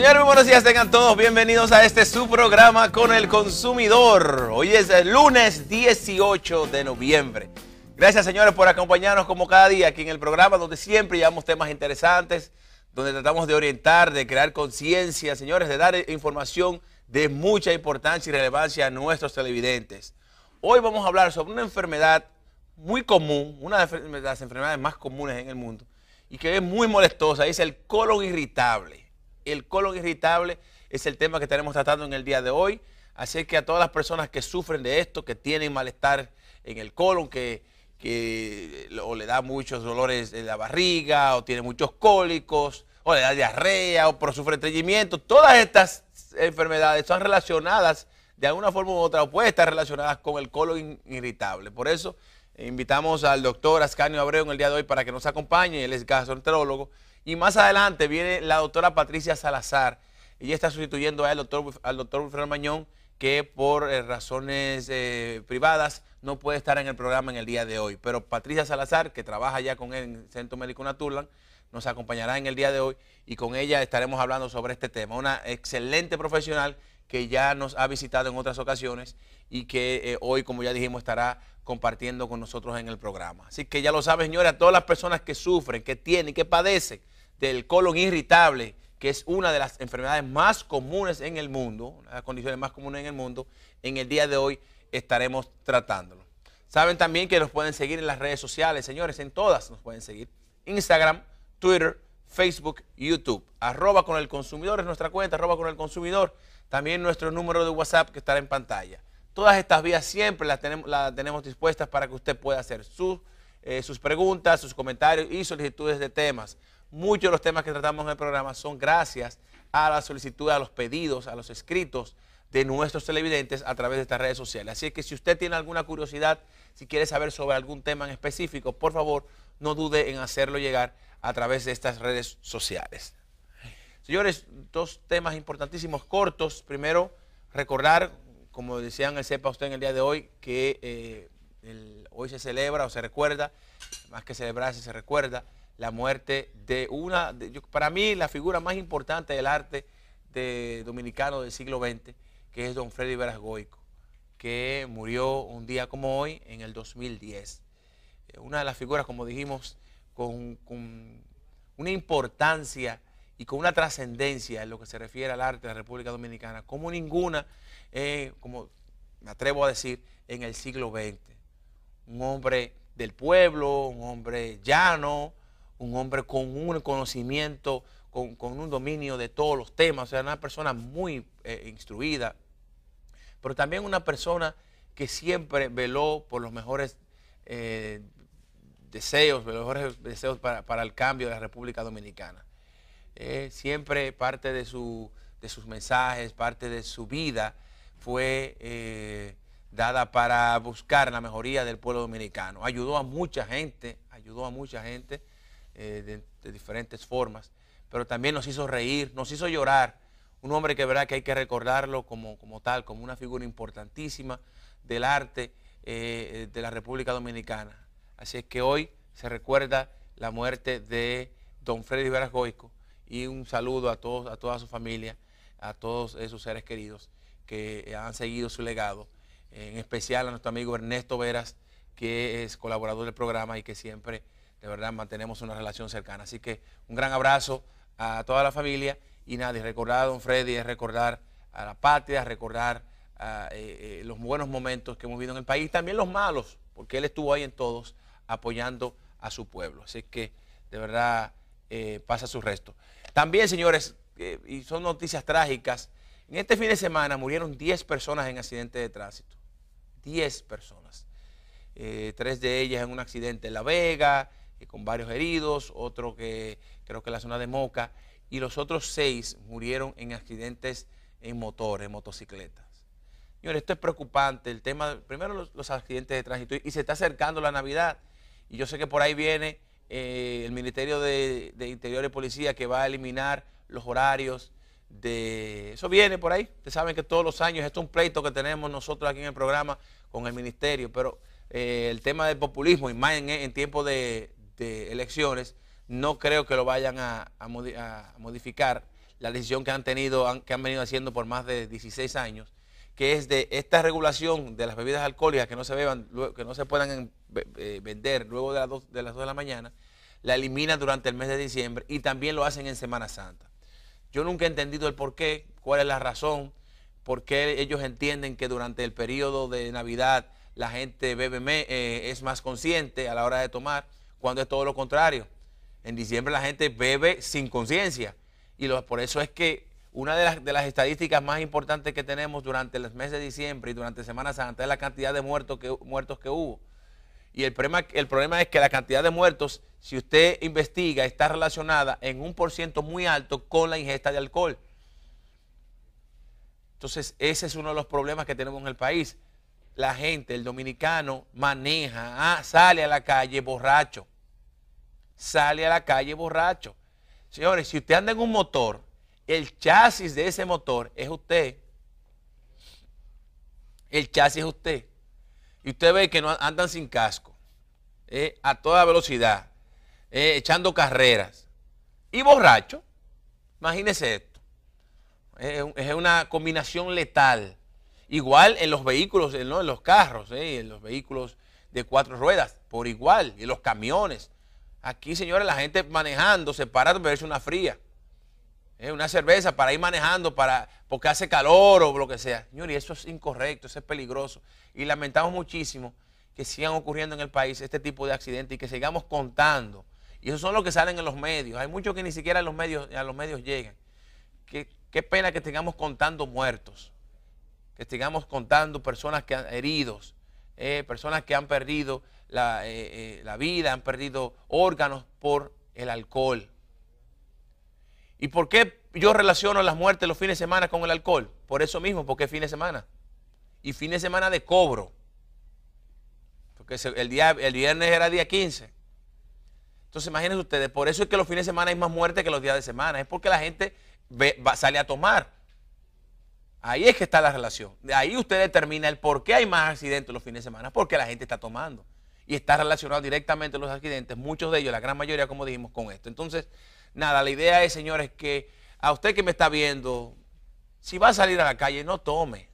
Señores, muy buenos días, tengan todos bienvenidos a este su programa con el consumidor. Hoy es el lunes 18 de noviembre. Gracias, señores, por acompañarnos como cada día aquí en el programa, donde siempre llevamos temas interesantes, donde tratamos de orientar, de crear conciencia, señores, de dar información de mucha importancia y relevancia a nuestros televidentes. Hoy vamos a hablar sobre una enfermedad muy común, una de las enfermedades más comunes en el mundo, y que es muy molestosa, es el colon irritable el colon irritable es el tema que estaremos tratando en el día de hoy. Así que a todas las personas que sufren de esto, que tienen malestar en el colon, que, o le da muchos dolores en la barriga, o tiene muchos cólicos, o le da diarrea, o por sufre estreñimiento, todas estas enfermedades son relacionadas de alguna forma u otra o puede estar relacionadas con el colon irritable. Por eso invitamos al doctor Ascanio Abreu en el día de hoy para que nos acompañe. Él es gastroenterólogo. Y más adelante viene la doctora Patricia Salazar. Ella está sustituyendo al doctor, al doctor Mañón, que por eh, razones eh, privadas no puede estar en el programa en el día de hoy. Pero Patricia Salazar, que trabaja ya con él en el Centro Médico Naturland, nos acompañará en el día de hoy y con ella estaremos hablando sobre este tema. Una excelente profesional que ya nos ha visitado en otras ocasiones y que eh, hoy, como ya dijimos, estará compartiendo con nosotros en el programa. Así que ya lo saben, señores, a todas las personas que sufren, que tienen, que padecen del colon irritable, que es una de las enfermedades más comunes en el mundo, una de las condiciones más comunes en el mundo, en el día de hoy estaremos tratándolo. Saben también que nos pueden seguir en las redes sociales, señores, en todas nos pueden seguir. Instagram, Twitter, Facebook, YouTube. Arroba con el consumidor es nuestra cuenta, arroba con el consumidor. También nuestro número de WhatsApp que estará en pantalla. Todas estas vías siempre las tenemos, las tenemos dispuestas para que usted pueda hacer sus, eh, sus preguntas, sus comentarios y solicitudes de temas. Muchos de los temas que tratamos en el programa son gracias a la solicitud, a los pedidos, a los escritos de nuestros televidentes a través de estas redes sociales. Así que si usted tiene alguna curiosidad, si quiere saber sobre algún tema en específico, por favor, no dude en hacerlo llegar a través de estas redes sociales. Señores, dos temas importantísimos, cortos. Primero, recordar, como decían el sepa usted en el día de hoy, que eh, hoy se celebra o se recuerda, más que celebrarse, se recuerda la muerte de una, para mí, la figura más importante del arte dominicano del siglo XX, que es don Freddy Veras que murió un día como hoy, en el 2010. Eh, una de las figuras, como dijimos, con, una importancia y con una trascendencia en lo que se refiere al arte de la República Dominicana, como ninguna, eh, como me atrevo a decir, en el siglo XX. Un hombre del pueblo, un hombre llano, un hombre con un conocimiento, con, un dominio de todos los temas, o sea, una persona muy eh, instruida, pero también una persona que siempre veló por los mejores eh, deseos, los mejores deseos para, el cambio de la República Dominicana. Eh, siempre parte de, sus mensajes, parte de su vida fue dada para buscar la mejoría del pueblo dominicano. Ayudó a mucha gente, ayudó a mucha gente eh, de, diferentes formas, pero también nos hizo reír, nos hizo llorar. Un hombre que verdad que hay que recordarlo como, tal, como una figura importantísima del arte eh, de la República Dominicana. Así es que hoy se recuerda la muerte de don Freddy Veras Goico y un saludo a, todos, a toda su familia, a todos esos seres queridos que han seguido su legado, en especial a nuestro amigo Ernesto Veras, que es colaborador del programa y que siempre de verdad mantenemos una relación cercana. Así que un gran abrazo a toda la familia y nadie, recordar a don Freddy es recordar a la patria, recordar eh, eh, los buenos momentos que hemos vivido en el país, también los malos, porque él estuvo ahí en todos apoyando a su pueblo. Así que de verdad eh, pasa su resto. También, señores, y son noticias trágicas, en este fin de semana murieron 10 personas en accidente de tránsito. 10 personas. tres de ellas en un accidente en La Vega, con varios heridos, otro que creo que en la zona de Moca, y los otros seis murieron en accidentes en motores, en motocicletas. Señores, esto es preocupante, el tema, primero los, accidentes de tránsito, y, se está acercando la Navidad, y yo sé que por ahí viene eh, el Ministerio de, Interior y Policía que va a eliminar los horarios de... Eso viene por ahí, ustedes saben que todos los años, esto es un pleito que tenemos nosotros aquí en el programa con el Ministerio, pero eh, el tema del populismo, y más en, tiempo de, de este, elecciones, no creo que lo vayan a, modificar la decisión que han tenido, que han venido haciendo por más de 16 años, que es de esta regulación de las bebidas alcohólicas que no se beban, que no se puedan em, eh, vender luego de las, 2, de las de la mañana, la eliminan durante el mes de diciembre y también lo hacen en Semana Santa. Yo nunca he entendido el por qué, cuál es la razón, por qué ellos entienden que durante el periodo de Navidad la gente bebe, eh, es más consciente a la hora de tomar cuando es todo lo contrario. En diciembre la gente bebe sin conciencia. Y por eso es que una de las, estadísticas más importantes que tenemos durante los meses de diciembre y durante Semana Santa es la cantidad de muertos que, muertos que hubo. Y el problema, el problema es que la cantidad de muertos, si usted investiga, está relacionada en un por ciento muy alto con la ingesta de alcohol. Entonces, ese es uno de los problemas que tenemos en el país. La gente, el dominicano, maneja, ah, sale a la calle borracho sale a la calle borracho. Señores, si usted anda en un motor, el chasis de ese motor es usted. El chasis es usted. Y usted ve que no andan sin casco, eh, a toda velocidad, eh, echando carreras. Y borracho, imagínese esto. es una combinación letal. Igual en los vehículos, eh, en los carros, en los vehículos de cuatro ruedas, por igual, en los camiones. Aquí, señores, la gente manejando, se para para beberse una fría. Eh, una cerveza para ir manejando, para, porque hace calor o lo que sea. Señores, eso es incorrecto, eso es peligroso. Y lamentamos muchísimo que sigan ocurriendo en el país este tipo de accidentes y que sigamos contando. Y eso son los que salen en los medios. Hay muchos que ni siquiera a los medios, a los medios llegan. Qué, pena que tengamos contando muertos, que sigamos contando personas que han heridos, eh, personas que han perdido eh, eh, la, vida, han perdido órganos por el alcohol. ¿Y por qué yo relaciono las muertes los fines de semana con el alcohol? Por eso mismo, porque es fin de semana. Y fin de semana de cobro. Porque el, día, el viernes era día 15. Entonces imagínense ustedes, por eso es que los fines de semana hay más muerte que los días de semana. Es porque la gente sale a tomar. Ahí es que está la relación. De ahí usted determina el por qué hay más accidentes los fines de semana, porque la gente está tomando y está relacionado directamente los accidentes, muchos de ellos, la gran mayoría, como dijimos, con esto. Entonces, nada, la idea es, señores, que a usted que me está viendo, si va a salir a la calle, no tome.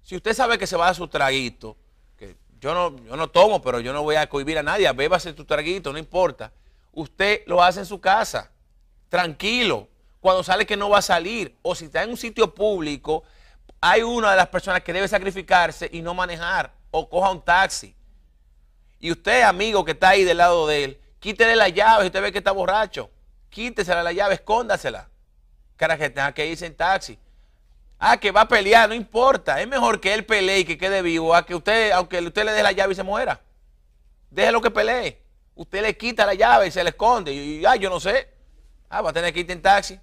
Si usted sabe que se va a su traguito, que yo no, tomo, pero yo no voy a cohibir a nadie, bébase tu traguito, no importa. Usted lo hace en su casa, tranquilo. Cuando sale que no va a salir, o si está en un sitio público, hay una de las personas que debe sacrificarse y no manejar, o coja un taxi. Y usted, amigo que está ahí del lado de él, quítele la llave si usted ve que está borracho. Quítesela la llave, escóndasela. Cara que tenga que irse en taxi. Ah, que va a pelear, no importa. Es mejor que él pelee y que quede vivo a que usted, aunque usted le dé la llave y se muera. Déjelo que pelee. Usted le quita la llave y se le esconde. Y, ah, yo no sé. Ah, va a tener que ir en taxi.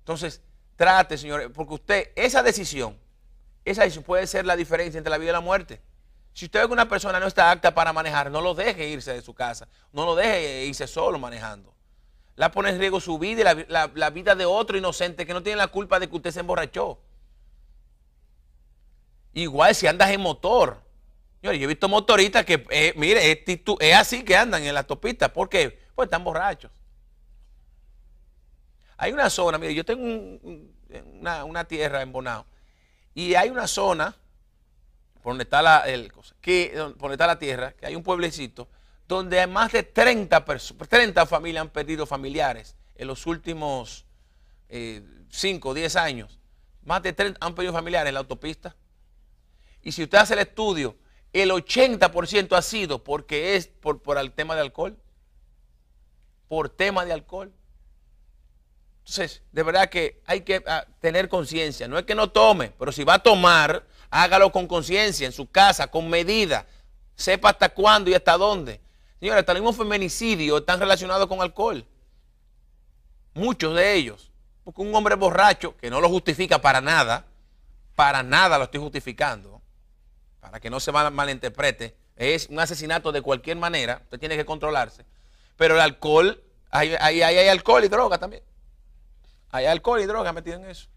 Entonces, trate, señores, porque usted, esa decisión, esa decisión puede ser la diferencia entre la vida y la muerte. Si usted ve que una persona no está apta para manejar, no lo deje irse de su casa, no lo deje irse solo manejando. La pone en riesgo su vida y la, vida de otro inocente que no tiene la culpa de que usted se emborrachó. Igual si andas en motor. yo he visto motoristas que, eh, mire, es, así que andan en la topitas ¿Por qué? Pues están borrachos. Hay una zona, mire, yo tengo una, una tierra en y hay una zona por donde está la, el, que, está la tierra, que hay un pueblecito, donde más de 30, 30 familias han perdido familiares en los últimos 5 o 10 años. Más de 30 han perdido familiares en la autopista. Y si usted hace el estudio, el 80% ha sido porque es por, por el tema de alcohol. Por tema de alcohol. Entonces, de verdad que hay que ah, tener conciencia. No es que no tome, pero si va a tomar, Hágalo con conciencia, en su casa, con medida. Sepa hasta cuándo y hasta dónde. Señores, también el mismo feminicidio están relacionados con alcohol. Muchos de ellos. Porque un hombre borracho, que no lo justifica para nada, para nada lo estoy justificando, para que no se malinterprete, es un asesinato de cualquier manera, usted tiene que controlarse. Pero el alcohol, ahí hay, hay, alcohol y droga también. Hay alcohol y droga metido en eso.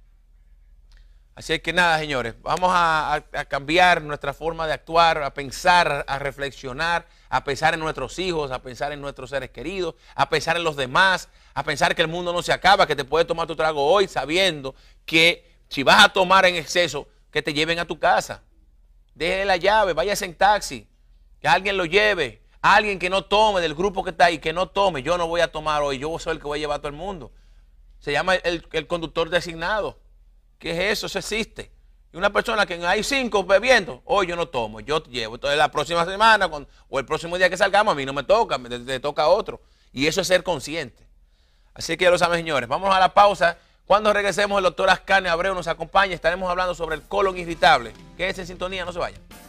Así que nada, señores, vamos a, cambiar nuestra forma de actuar, a pensar, a reflexionar, a pensar en nuestros hijos, a pensar en nuestros seres queridos, a pensar en los demás, a pensar que el mundo no se acaba, que te puedes tomar tu trago hoy sabiendo que si vas a tomar en exceso, que te lleven a tu casa. Deje la llave, váyase en taxi, que alguien lo lleve, alguien que no tome del grupo que está ahí, que no tome. Yo no voy a tomar hoy, yo soy el que voy a llevar a todo el mundo. Se llama el, el conductor designado. ¿Qué es eso? Eso existe. Y una persona que hay cinco bebiendo, hoy yo no tomo, yo llevo. Entonces la próxima semana o el próximo día que salgamos, a mí no me toca, me, toca a otro. Y eso es ser consciente. Así que ya lo saben, señores. Vamos a la pausa. Cuando regresemos, el doctor Ascane Abreu nos acompaña. Estaremos hablando sobre el colon irritable. Quédense en sintonía, no se vayan.